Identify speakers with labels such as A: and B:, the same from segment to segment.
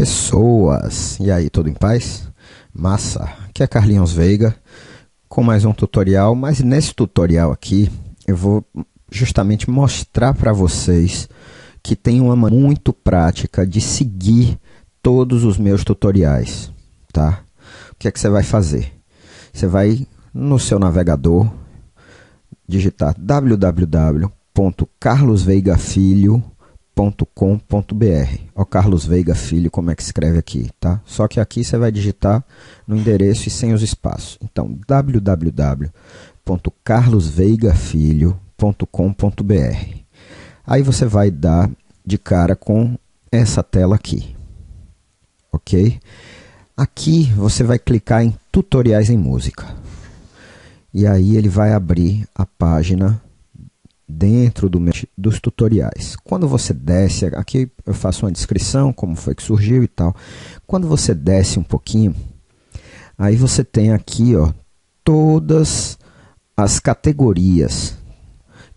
A: pessoas. E aí, tudo em paz? Massa! Aqui é Carlinhos Veiga com mais um tutorial, mas nesse tutorial aqui eu vou justamente mostrar para vocês que tem uma maneira muito prática de seguir todos os meus tutoriais, tá? O que é que você vai fazer? Você vai no seu navegador digitar www.carlosveigafilho.com carlosveiga.com.br. Ó Carlos Veiga Filho, como é que escreve aqui, tá? Só que aqui você vai digitar no endereço e sem os espaços. Então, www.carlosveigafilho.com.br. Aí você vai dar de cara com essa tela aqui. OK? Aqui você vai clicar em tutoriais em música. E aí ele vai abrir a página dentro do meu, dos tutoriais. Quando você desce, aqui eu faço uma descrição, como foi que surgiu e tal. Quando você desce um pouquinho, aí você tem aqui ó, todas as categorias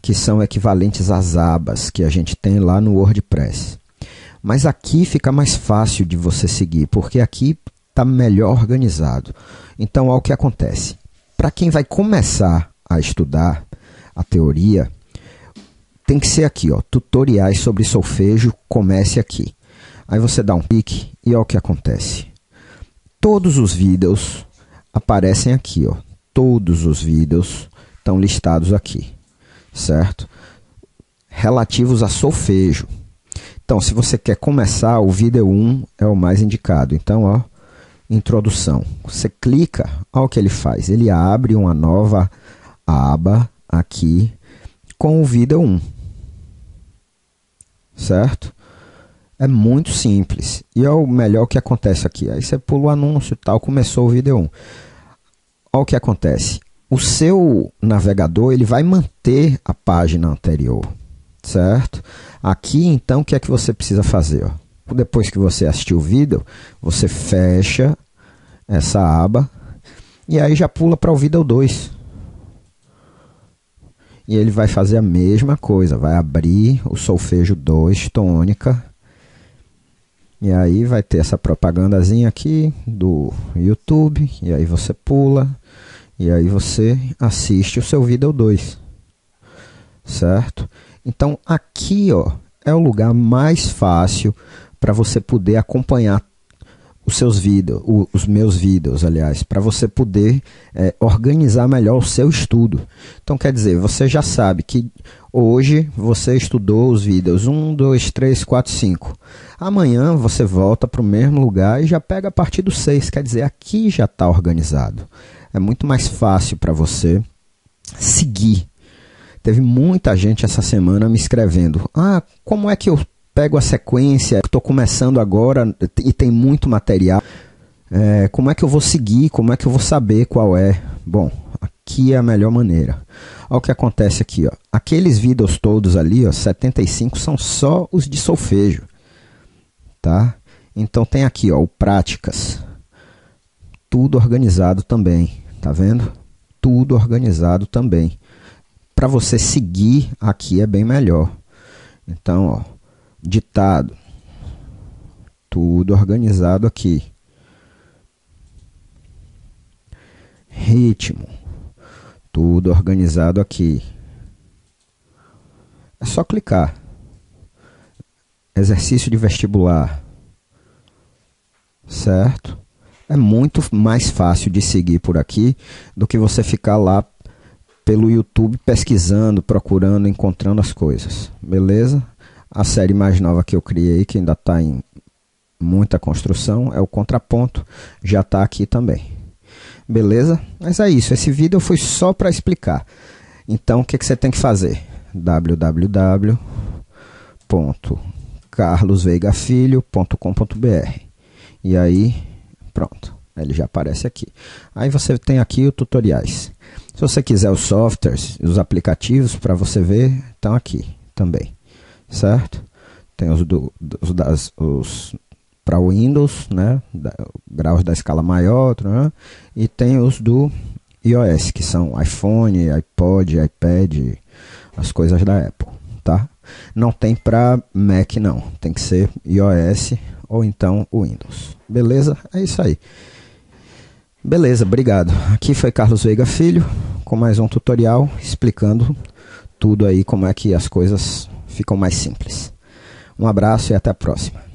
A: que são equivalentes às abas que a gente tem lá no WordPress. Mas aqui fica mais fácil de você seguir, porque aqui está melhor organizado. Então, olha o que acontece. Para quem vai começar a estudar a teoria, tem que ser aqui, ó, tutoriais sobre solfejo, comece aqui. Aí você dá um clique e olha é o que acontece. Todos os vídeos aparecem aqui, ó. Todos os vídeos estão listados aqui, certo? Relativos a solfejo. Então, se você quer começar, o vídeo 1 é o mais indicado. Então, ó, introdução. Você clica, olha o que ele faz. Ele abre uma nova aba aqui com o vídeo 1. Certo? É muito simples. E é o melhor que acontece aqui. Aí você pula o anúncio tal, começou o vídeo 1. Olha o que acontece. O seu navegador ele vai manter a página anterior, certo? Aqui então o que é que você precisa fazer? Ó? Depois que você assistiu o vídeo, você fecha essa aba e aí já pula para o vídeo 2. E ele vai fazer a mesma coisa, vai abrir o solfejo 2 tônica. E aí vai ter essa propagandazinha aqui do YouTube, e aí você pula, e aí você assiste o seu vídeo 2. Certo? Então aqui, ó, é o lugar mais fácil para você poder acompanhar os seus vídeos, os meus vídeos, aliás, para você poder é, organizar melhor o seu estudo. Então, quer dizer, você já sabe que hoje você estudou os vídeos 1, 2, 3, 4, 5. Amanhã você volta para o mesmo lugar e já pega a partir do 6. Quer dizer, aqui já está organizado. É muito mais fácil para você seguir. Teve muita gente essa semana me escrevendo: Ah, como é que eu pego a sequência, estou começando agora e tem muito material. É, como é que eu vou seguir? Como é que eu vou saber qual é? Bom, aqui é a melhor maneira. Olha o que acontece aqui. Ó. Aqueles vídeos todos ali, ó, 75, são só os de solfejo. Tá? Então tem aqui ó, o práticas. Tudo organizado também. Tá vendo? Tudo organizado também. Para você seguir aqui é bem melhor. Então, ó, ditado, tudo organizado aqui. Ritmo, tudo organizado aqui. É só clicar. Exercício de vestibular. Certo? É muito mais fácil de seguir por aqui do que você ficar lá pelo YouTube pesquisando, procurando, encontrando as coisas. Beleza? A série mais nova que eu criei, que ainda está em muita construção, é o Contraponto, já está aqui também. Beleza? Mas é isso, esse vídeo foi só para explicar. Então, o que, que você tem que fazer? www.carlosveigafilho.com.br E aí, pronto, ele já aparece aqui. Aí você tem aqui o tutoriais. Se você quiser os softwares, os aplicativos para você ver, estão aqui também certo? Tem os, do, os das os para Windows, né? Da, graus da escala maior, né? e tem os do iOS, que são iPhone, iPod, iPad, as coisas da Apple, tá? Não tem para Mac não, tem que ser iOS ou então Windows. Beleza? É isso aí. Beleza, obrigado. Aqui foi Carlos Veiga Filho com mais um tutorial explicando tudo aí como é que as coisas ficam mais simples. Um abraço e até a próxima.